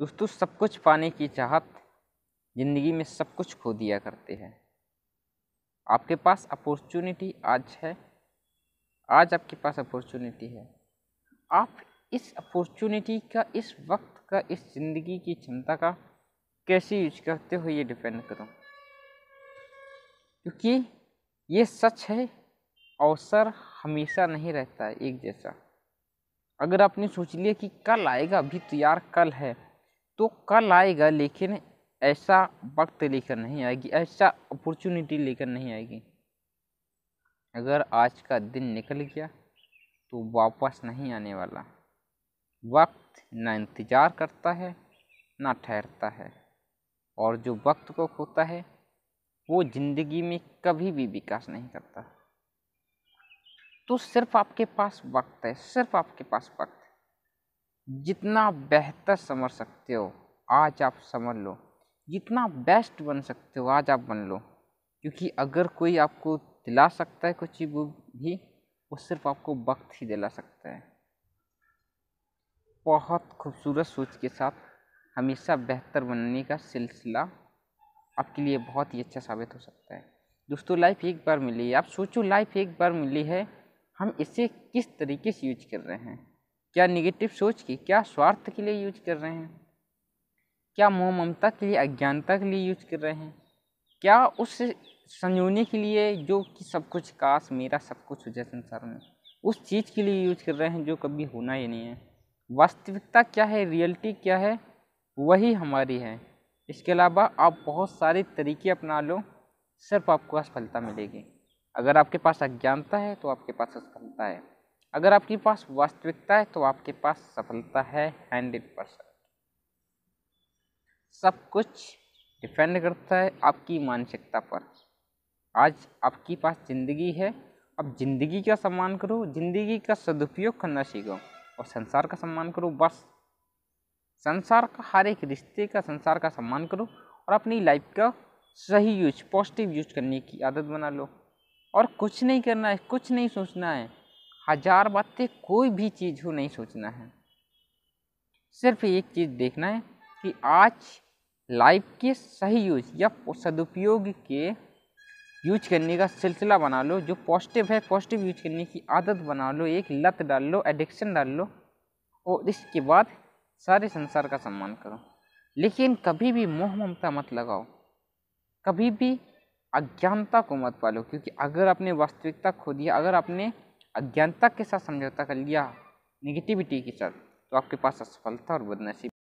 दोस्तों सब कुछ पाने की चाहत ज़िंदगी में सब कुछ खो दिया करते हैं आपके पास अपॉर्चुनिटी आज है आज आपके पास अपॉर्चुनिटी है आप इस अपॉर्चुनिटी का इस वक्त का इस ज़िंदगी की क्षमता का कैसे यूज करते हो ये डिपेंड करो क्योंकि ये सच है अवसर हमेशा नहीं रहता है एक जैसा अगर आपने सोच लिया कि कल आएगा अभी तो यार कल है तो कल आएगा लेकिन ऐसा वक्त लेकर नहीं आएगी ऐसा अपॉर्चुनिटी लेकर नहीं आएगी अगर आज का दिन निकल गया तो वापस नहीं आने वाला वक्त ना इंतज़ार करता है ना ठहरता है और जो वक्त को खोता है वो ज़िंदगी में कभी भी विकास नहीं करता तो सिर्फ आपके पास वक्त है सिर्फ आपके पास वक्त है जितना बेहतर समझ सकते हो आज आप समझ लो जितना बेस्ट बन सकते हो आज आप बन लो क्योंकि अगर कोई आपको दिला सकता है कुछ चीज़ भी वो सिर्फ आपको वक्त ही दिला सकता है बहुत खूबसूरत सोच के साथ हमेशा बेहतर बनने का सिलसिला आपके लिए बहुत ही अच्छा साबित हो सकता है दोस्तों लाइफ एक बार मिली है आप सोचो लाइफ एक बार मिली है हम इसे किस तरीके से यूज कर रहे हैं क्या निगेटिव सोच की क्या स्वार्थ के लिए यूज कर रहे हैं क्या मोह ममता के लिए अज्ञानता के लिए यूज कर रहे हैं क्या उस संजोने के लिए जो कि सब कुछ काश मेरा सब कुछ हो जाए संसार में उस चीज़ के लिए यूज कर रहे हैं जो कभी होना ही नहीं है वास्तविकता क्या है रियलिटी क्या है वही हमारी है इसके अलावा आप बहुत सारे तरीके अपना लो सिर्फ आपको असफलता मिलेगी अगर आपके पास अज्ञानता है तो आपके पास असफलता है अगर आपके पास वास्तविकता है तो आपके पास सफलता है हंड्रेड परसेंट सब कुछ डिपेंड करता है आपकी मानसिकता पर आज आपके पास ज़िंदगी है अब ज़िंदगी का सम्मान करो ज़िंदगी का सदुपयोग करना सीखो और संसार का सम्मान करो बस संसार का हर एक रिश्ते का संसार का सम्मान करो और अपनी लाइफ का सही यूज पॉजिटिव यूज करने की आदत बना लो और कुछ नहीं करना है कुछ नहीं सोचना है हजार बातें कोई भी चीज़ हो नहीं सोचना है सिर्फ एक चीज़ देखना है कि आज लाइफ के सही यूज या सदुपयोग के यूज करने का सिलसिला बना लो जो पॉजिटिव है पॉजिटिव यूज करने की आदत बना लो एक लत डाल लो एडिक्शन डाल लो और इसके बाद सारे संसार का सम्मान करो लेकिन कभी भी मोह ममता मत लगाओ कभी भी अज्ञानता को मत पालो क्योंकि अगर आपने वास्तविकता खो दिया अगर आपने अज्ञानता के साथ समझौता कर लिया निगेटिविटी के साथ तो आपके पास असफलता और बदनसीब